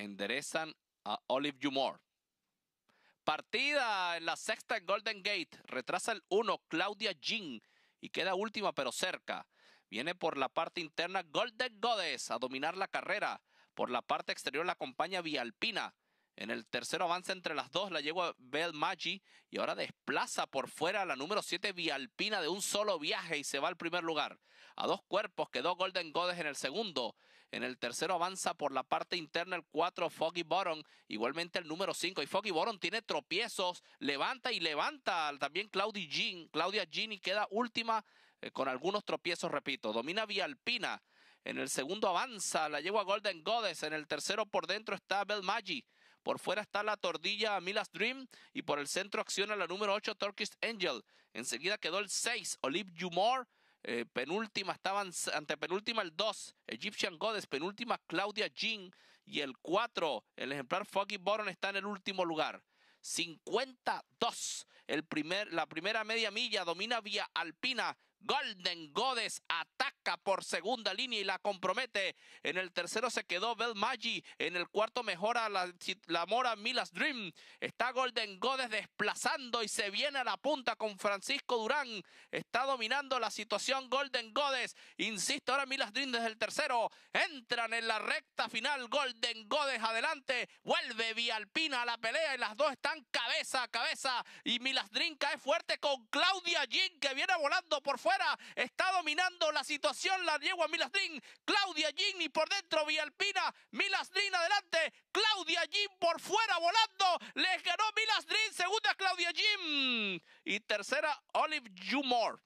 enderezan a Olive Jumor. Partida en la sexta en Golden Gate. Retrasa el 1 Claudia Jean y queda última pero cerca. Viene por la parte interna Golden Goddess a dominar la carrera. Por la parte exterior la acompaña Vialpina. En el tercero avanza entre las dos la yegua Bell Maggi y ahora desplaza por fuera la número 7 Vialpina de un solo viaje y se va al primer lugar. A dos cuerpos quedó Golden Goddess en el segundo. En el tercero avanza por la parte interna el 4 Foggy Bottom, igualmente el número 5. Y Foggy Boron tiene tropiezos, levanta y levanta también Claudia Jean. Claudia Jean y queda última eh, con algunos tropiezos, repito. Domina Vialpina. En el segundo avanza la yegua Golden Goddess. En el tercero por dentro está Bell Maggi. Por fuera está la tordilla Milas Dream y por el centro acciona la número 8 Turkish Angel. Enseguida quedó el 6 Olive Jumor. Eh, penúltima estaban penúltima el 2 Egyptian Goddess, penúltima Claudia Jean y el 4 el ejemplar Foggy Boron está en el último lugar. 52. El primer, la primera media milla domina Vía Alpina Golden Godes ataca por segunda línea y la compromete. En el tercero se quedó Bell Maggi. En el cuarto mejora la, Mora Milas Dream. Está Golden Godes desplazando y se viene a la punta con Francisco Durán. Está dominando la situación Golden Godes. insiste ahora Milas Dream desde el tercero. Entran en la recta final. Golden Godes adelante. Vuelve Vialpina a la pelea y las dos están cabeza a cabeza. Y Milasdrin cae fuerte con Claudia Jean que viene volando por fuera. Está dominando la situación la yegua Milasdrin. Claudia Jean y por dentro Vialpina. Milasdrin adelante. Claudia Jean por fuera volando. Les ganó Milasdrin. Segunda Claudia Jean. Y tercera Olive Jumor.